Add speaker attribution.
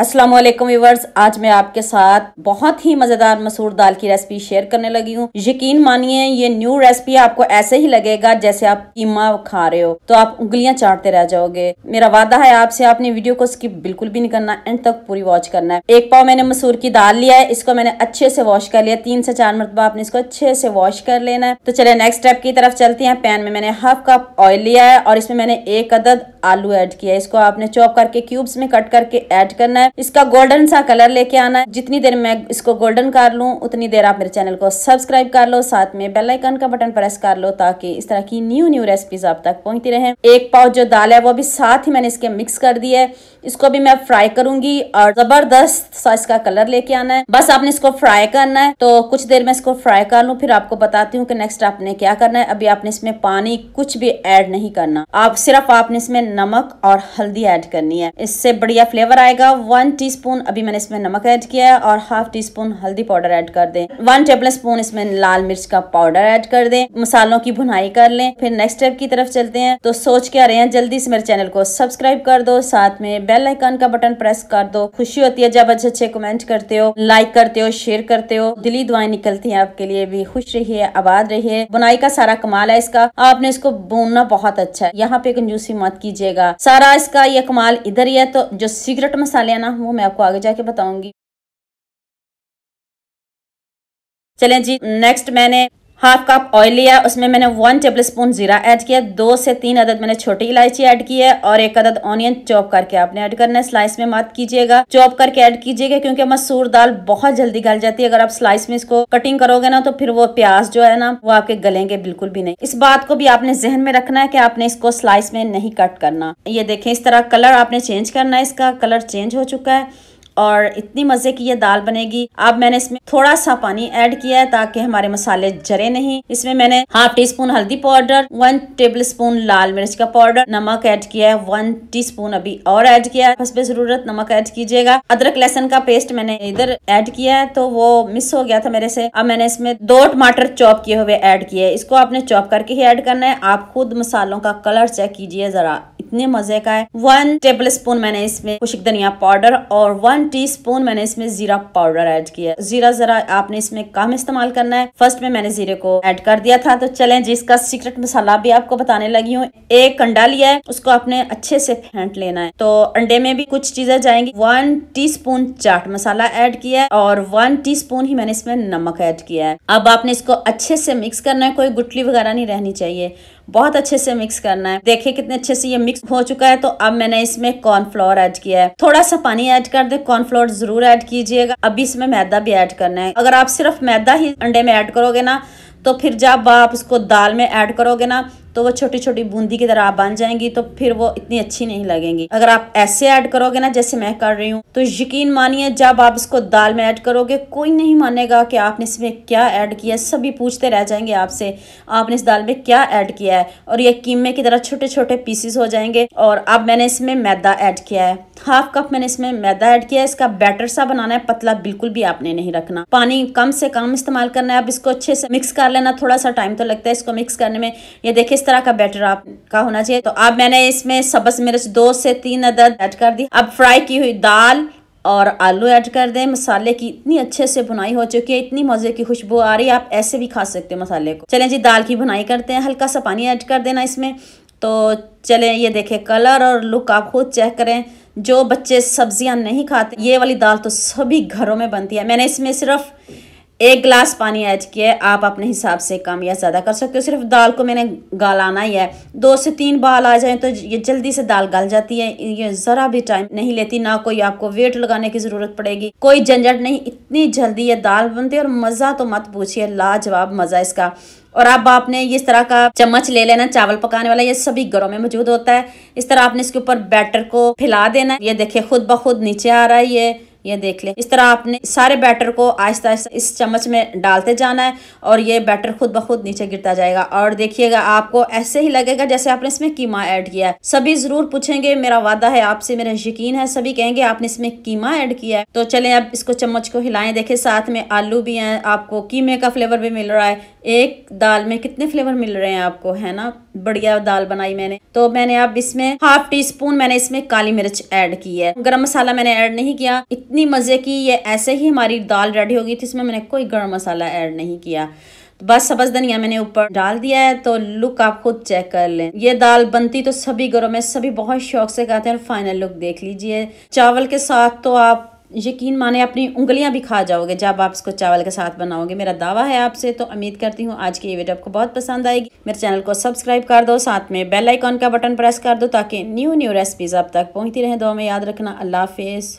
Speaker 1: Aslam viewers आज मैं आपके साथ बहुत ही मज़ेदार मसूर दाल की रेसिपी शेयर करने लगी हूँ यकीन मानिए ये न्यू रेसिपी आपको ऐसे ही लगेगा जैसे आप कीमा खा रहे हो तो आप उंगलियाँ चाटते रह जाओगे मेरा वादा है आपसे आपने वीडियो को स्किप बिल्कुल भी नहीं करना एंड तक पूरी वॉच करना है एक पाव मैंने मसूर की दाल लिया है इसको मैंने अच्छे से वॉश कर लिया तीन से चार मरतबा आपने इसको अच्छे से वॉश कर लेना है तो चले नेक्स्ट स्टेप की तरफ चलते हैं पैन में मैंने हाफ कप ऑयल लिया है और इसमें मैंने एक अदद आलू ऐड किया इसको आपने चॉप करके क्यूब्स में कट करके ऐड करना है इसका गोल्डन सा कलर लेके आना है जितनी देर मैं इसको गोल्डन कर लूँ उतनी देर आप मेरे चैनल को सब्सक्राइब कर लो साथ में बेल आइकन का बटन प्रेस कर लो ताकि इस तरह की न्यू न्यू रेसिपीज आप तक पहुंचती रहे एक पाव जो दाल है वो भी साथ ही मैंने इसके मिक्स कर दिया है इसको भी मैं फ्राई करूंगी और जबरदस्त सा इसका कलर लेके आना है बस आपने इसको फ्राई करना है तो कुछ देर में इसको फ्राई कर लूँ फिर आपको बताती हूँ कि नेक्स्ट आपने क्या करना है अभी आपने इसमें पानी कुछ भी ऐड नहीं करना आप सिर्फ आपने इसमें नमक और हल्दी ऐड करनी है इससे बढ़िया फ्लेवर आएगा वन टीस्पून अभी मैंने इसमें नमक ऐड किया है और हाफ टी स्पून हल्दी पाउडर ऐड कर दें वन टेबल स्पून इसमें लाल मिर्च का पाउडर ऐड कर दें मसालों की भुनाई कर लें फिर नेक्स्ट स्टेप की तरफ चलते हैं तो सोच के आ रहे हैं जल्दी से मेरे चैनल को सब्सक्राइब कर दो साथ में बेल आइकन का बटन प्रेस कर दो खुशी होती है जब अच्छे अच्छे कमेंट करते हो लाइक करते हो शेयर करते हो दिली दुआएं निकलती है आपके लिए भी खुश रहिए आबाद रहिए बुनाई का सारा कमाल है इसका आपने इसको बुनना बहुत अच्छा है यहाँ पे कंजूसी मत कीजिए लीजिएगा सारा इसका ये कमाल इधर ही है तो जो सीक्रेट मसाले हैं ना वो मैं आपको आगे जाके बताऊंगी चलें जी नेक्स्ट मैंने हाफ कप ऑयल लिया उसमें मैंने वन टेबल स्पून जीरा ऐड किया दो से तीन अदद मैंने छोटी इलायची ऐड की है और एक अदद ऑनियन चॉप करके आपने ऐड करना है स्लाइस में मत कीजिएगा चॉप करके ऐड कीजिएगा क्योंकि मसूर दाल बहुत जल्दी गल जाती है अगर आप स्लाइस में इसको कटिंग करोगे ना तो फिर वो प्याज जो है ना वो आपके गलेंगे बिल्कुल भी नहीं इस बात को भी आपने जहन में रखना है कि आपने इसको स्लाइस में नहीं कट करना ये देखें इस तरह कलर आपने चेंज करना है इसका कलर चेंज हो चुका है और इतनी मज़े की ये दाल बनेगी अब मैंने इसमें थोड़ा सा पानी ऐड किया है ताकि हमारे मसाले जरे नहीं इसमें मैंने हाफ टी स्पून हल्दी पाउडर वन टेबल स्पून लाल मिर्च का पाउडर नमक ऐड किया है वन टी स्पून अभी और ऐड किया है हसबे जरूरत नमक ऐड कीजिएगा अदरक लहसन का पेस्ट मैंने इधर ऐड किया है तो वो मिस हो गया था मेरे से अब मैंने इसमें दो टमाटर चॉप किए हुए ऐड किए इसको आपने चॉप करके ही ऐड करना है आप खुद मसालों का कलर चेक कीजिए जरा इतने मजे का है वन टेबल स्पून मैंने इसमें खुशक धनिया पाउडर और वन टीस्पून मैंने इसमें जीरा पाउडर ऐड किया जीरा जरा आपने इसमें कम इस्तेमाल करना है फर्स्ट में मैंने जीरे को ऐड कर दिया था तो चलें जिसका सीक्रेट मसाला भी आपको बताने लगी हूँ एक अंडा लिया है उसको आपने अच्छे से फेंट लेना है तो अंडे में भी कुछ चीजें जाएंगी one T chaat masala add किया है और वन टी ही मैंने इसमें नमक एड किया है अब आपने इसको अच्छे से मिक्स करना है कोई गुटली वगैरह नहीं रहनी चाहिए बहुत अच्छे से मिक्स करना है देखिए कितने अच्छे से ये मिक्स हो चुका है तो अब मैंने इसमें कॉर्नफ्लोर ऐड किया है थोड़ा सा पानी ऐड कर दे कॉर्नफ्लोर जरूर ऐड कीजिएगा अभी इसमें मैदा भी ऐड करना है अगर आप सिर्फ मैदा ही अंडे में ऐड करोगे ना तो फिर जब आप उसको दाल में ऐड करोगे ना तो वो छोटी छोटी बूंदी की तरह आप बन जाएंगी तो फिर वो इतनी अच्छी नहीं लगेंगी अगर आप ऐसे ऐड करोगे ना जैसे मैं कर रही हूँ तो यकीन मानिए जब आप इसको दाल में ऐड करोगे कोई नहीं मानेगा कि आपने इसमें क्या ऐड किया सभी पूछते रह जाएंगे आपसे आपने इस दाल में क्या ऐड किया है और ये कीमे की तरह छोटे छोटे पीसेस हो जाएंगे और अब मैंने इसमें मैदा ऐड किया है हाफ कप मैंने इसमें मैदा ऐड किया है इसका बैटर सा बनाना है पतला बिल्कुल भी आपने नहीं रखना पानी कम से कम इस्तेमाल करना है अब इसको अच्छे से मिक्स कर लेना थोड़ा सा टाइम तो लगता है इसको मिक्स करने में ये देखिए तरह का बैटर आपका होना चाहिए तो अब मैंने इसमें सबस मिर्च दो से तीन अदद ऐड कर दी अब फ्राई की हुई दाल और आलू ऐड कर दें मसाले की इतनी अच्छे से बुनाई हो चुकी है इतनी मज़े की खुशबू आ रही है आप ऐसे भी खा सकते हो मसाले को चलें जी दाल की बुनाई करते हैं हल्का सा पानी ऐड कर देना इसमें तो चलें ये देखें कलर और लुक आप खुद चेक करें जो बच्चे सब्जियां नहीं खाते ये वाली दाल तो सभी घरों में बनती है मैंने इसमें सिर्फ एक गिलास पानी ऐड किया है आप अपने हिसाब से कम या ज़्यादा कर सकते हो सिर्फ दाल को मैंने गालाना ही है दो से तीन बाल आ जाए तो ये जल्दी से दाल गल जाती है ये ज़रा भी टाइम नहीं लेती ना कोई आपको वेट लगाने की ज़रूरत पड़ेगी कोई झंझट नहीं इतनी जल्दी ये दाल बनती है और मज़ा तो मत पूछिए लाजवाब मज़ा इसका और अब आपने इस तरह का चम्मच ले लेना चावल पकाने वाला ये सभी घरों में मौजूद होता है इस तरह आपने इसके ऊपर बैटर को फैला देना ये देखिए खुद ब खुद नीचे आ रहा है ये ये देख ले इस तरह आपने सारे बैटर को आहिस्ता आहिस्ता इस चम्मच में डालते जाना है और ये बैटर खुद ब खुद नीचे गिरता जाएगा और देखिएगा आपको ऐसे ही लगेगा जैसे आपने इसमें कीमा ऐड किया है सभी ज़रूर पूछेंगे मेरा वादा है आपसे मेरा यकीन है सभी कहेंगे आपने इसमें कीमा ऐड किया है तो चले अब इसको चम्मच को हिलाए देखे साथ में आलू भी है आपको कीमे का फ्लेवर भी मिल रहा है एक दाल में कितने फ्लेवर मिल रहे हैं आपको है ना बढ़िया दाल बनाई मैंने तो मैंने अब इसमें हाफ टी स्पून मैंने इसमें काली मिर्च ऐड की है गरम मसाला मैंने ऐड नहीं किया इतनी मज़े की ये ऐसे ही हमारी दाल रेडी हो गई थी इसमें मैंने कोई गर्म मसाला ऐड नहीं किया तो बस सब्ज़ धनिया मैंने ऊपर डाल दिया है तो लुक आप खुद चेक कर लें ये दाल बनती तो सभी घरों में सभी बहुत शौक से खाते हैं और फाइनल लुक देख लीजिए चावल के साथ तो आप यकीन माने अपनी उंगलियां भी खा जाओगे जब आप इसको चावल के साथ बनाओगे मेरा दावा है आपसे तो उम्मीद करती हूँ आज की ये वीडियो आपको बहुत पसंद आएगी मेरे चैनल को सब्सक्राइब कर दो साथ में बेल आइकॉन का बटन प्रेस कर दो ताकि न्यू न्यू रेसिपीज़ आप तक पहुँचती रहें दो में याद रखना अल्लाह हाफिज़